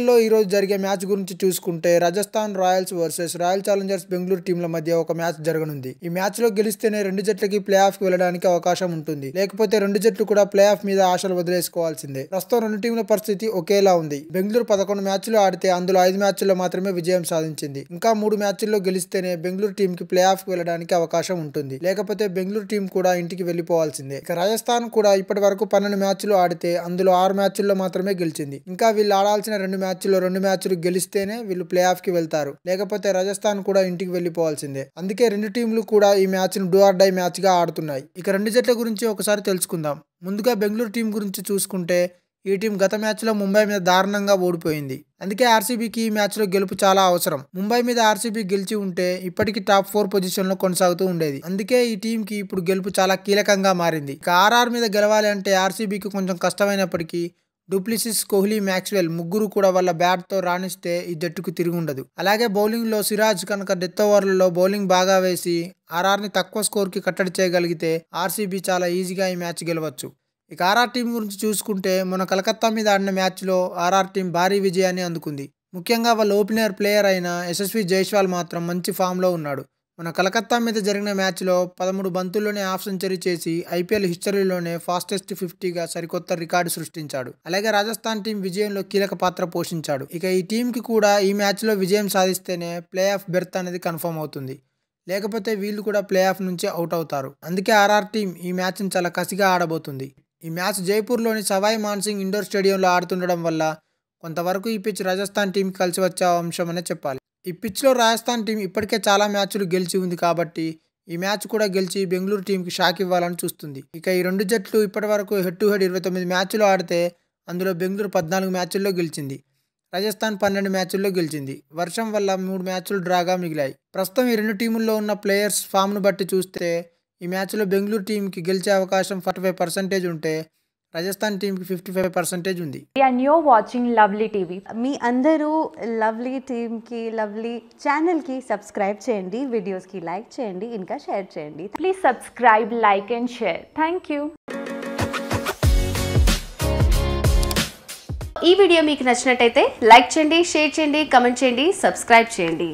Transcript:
ఐపీఎల్లో ఈరోజు జరిగే మ్యాచ్ గురించి చూసుకుంటే Rajasthan Royals versus Royal Challengers Bengaluru టీంల మధ్య ఒక మ్యాచ్ జరగనుంది ఈ మ్యాచ్ లో గెలిస్తేనే రెండు జట్లకి ప్లే ఆఫ్ కి వెళ్ళడానికి అవకాశం ఉంటుంది లేకపోతే రెండు జట్లు కూడా ప్లే ఆఫ్ మీద ఆశలు వదిలేసుకోవాల్సిందే ప్రస్తుతం రెండు టీంల పరిస్థితి ఒకేలా ఉంది బెంగళూరు పదకొండు మ్యాచ్లు ఆడితే అందులో ఐదు మ్యాచ్ల్లో మాత్రమే విజయం సాధించింది ఇంకా మూడు మ్యాచ్ల్లో గెలిస్తేనే బెంగళూరు టీం కి ప్లే ఆఫ్ వెళ్ళడానికి అవకాశం ఉంటుంది లేకపోతే బెంగళూరు టీం కూడా ఇంటికి వెళ్ళిపోవాల్సిందే ఇక రాజస్థాన్ కూడా ఇప్పటి వరకు పన్నెండు మ్యాచ్లు ఆడితే అందులో ఆరు మ్యాచ్ల్లో మాత్రమే గెలిచింది ఇంకా వీళ్ళు ఆడాల్సిన రెండు మ్యాచ్ మ్యాచ్లో రెండు మ్యాచ్లు గెలిస్తేనే వీళ్ళు ప్లే ఆఫ్కి వెళ్తారు లేకపోతే రాజస్థాన్ కూడా ఇంటికి వెళ్ళిపోవాల్సిందే అందుకే రెండు టీంలు కూడా ఈ మ్యాచ్ను డూ ఆర్ డై మ్యాచ్గా ఆడుతున్నాయి ఇక రెండు జట్ల గురించి ఒకసారి తెలుసుకుందాం ముందుగా బెంగళూరు టీం గురించి చూసుకుంటే ఈ టీం గత మ్యాచ్లో ముంబై మీద దారుణంగా ఓడిపోయింది అందుకే ఆర్సీబీకి ఈ మ్యాచ్లో గెలుపు చాలా అవసరం ముంబై మీద ఆర్సీబీ గెలిచి ఉంటే ఇప్పటికీ టాప్ ఫోర్ పొజిషన్లో కొనసాగుతూ ఉండేది అందుకే ఈ టీంకి ఇప్పుడు గెలుపు చాలా కీలకంగా మారింది ఇక ఆర్ఆర్ మీద గెలవాలి అంటే ఆర్సీబీకి కొంచెం కష్టమైనప్పటికీ డూప్లిసిస్ కోహ్లీ మ్యాక్స్వెల్ ముగ్గురు కూడా వాళ్ళ బ్యాట్తో రాణిస్తే ఈ జట్టుకు తిరుగుండదు అలాగే బౌలింగ్లో సిరాజ్ కనుక డెత్ ఓవర్లలో బౌలింగ్ బాగా వేసి ఆర్ఆర్ని తక్కువ స్కోర్కి కట్టడి చేయగలిగితే ఆర్సీబీ చాలా ఈజీగా ఈ మ్యాచ్ గెలవచ్చు ఇక ఆర్ఆర్ టీం గురించి చూసుకుంటే మన కలకత్తా మీద ఆడిన మ్యాచ్లో ఆర్ఆర్ టీం భారీ విజయాన్ని అందుకుంది ముఖ్యంగా వాళ్ళ ఓపెనర్ ప్లేయర్ అయిన యశస్వి జైస్వాల్ మాత్రం మంచి ఫామ్లో ఉన్నాడు మన కలకత్తా మీద జరిగిన మ్యాచ్లో పదమూడు బంతుల్లోనే హాఫ్ సెంచరీ చేసి ఐపీఎల్ హిస్టరీలోనే ఫాస్టెస్ట్ ఫిఫ్టీగా సరికొత్త రికార్డు సృష్టించాడు అలాగే రాజస్థాన్ టీం విజయంలో కీలక పాత్ర పోషించాడు ఇక ఈ టీంకి కూడా ఈ మ్యాచ్లో విజయం సాధిస్తేనే ప్లే ఆఫ్ బెర్త్ అనేది కన్ఫర్మ్ అవుతుంది లేకపోతే వీళ్ళు కూడా ప్లే ఆఫ్ నుంచే అవుట్ అవుతారు అందుకే ఆర్ఆర్ టీం ఈ మ్యాచ్ని చాలా కసిగా ఆడబోతుంది ఈ మ్యాచ్ జైపూర్లోని సవాయ్ మాన్సింగ్ ఇండోర్ స్టేడియంలో ఆడుతుండడం వల్ల కొంతవరకు ఈ పిచ్ రాజస్థాన్ టీంకి కలిసి వచ్చే అంశమనే చెప్పాలి ఈ పిచ్లో రాజస్థాన్ టీం ఇప్పటికే చాలా మ్యాచ్లు గెలిచి ఉంది కాబట్టి ఈ మ్యాచ్ కూడా గెలిచి బెంగళూరు టీంకి షాక్ ఇవ్వాలని చూస్తుంది ఇక ఈ రెండు జట్లు ఇప్పటి వరకు హెడ్ టు హెడ్ ఇరవై తొమ్మిది మ్యాచ్లు ఆడితే అందులో బెంగళూరు పద్నాలుగు మ్యాచ్ల్లో గెలిచింది రాజస్థాన్ పన్నెండు మ్యాచ్ల్లో గెలిచింది వర్షం వల్ల మూడు మ్యాచ్లు డ్రాగా మిగిలాయి ప్రస్తుతం ఈ రెండు టీముల్లో ఉన్న ప్లేయర్స్ ఫామ్ను బట్టి చూస్తే ఈ మ్యాచ్లో బెంగళూరు టీంకి గెలిచే అవకాశం ఫార్టీ ఫైవ్ పర్సెంటేజ్ ఉంటే రాజస్థాన్ టీంకి ఫిఫ్టీ ఫైవ్ పర్సెంటేజ్ ఉంది and you're watching Lovely TV మీ అందరూ లవ్లీ టీమ్కి లవ్లీ కి సబ్స్క్రైబ్ చేయండి వీడియోస్కి లైక్ చేయండి ఇంకా షేర్ చేయండి please subscribe like and share thank you ఈ వీడియో మీకు నచ్చినట్టయితే లైక్ చేయండి షేర్ చేయండి కమెంట్ చేయండి సబ్స్క్రైబ్ చేయండి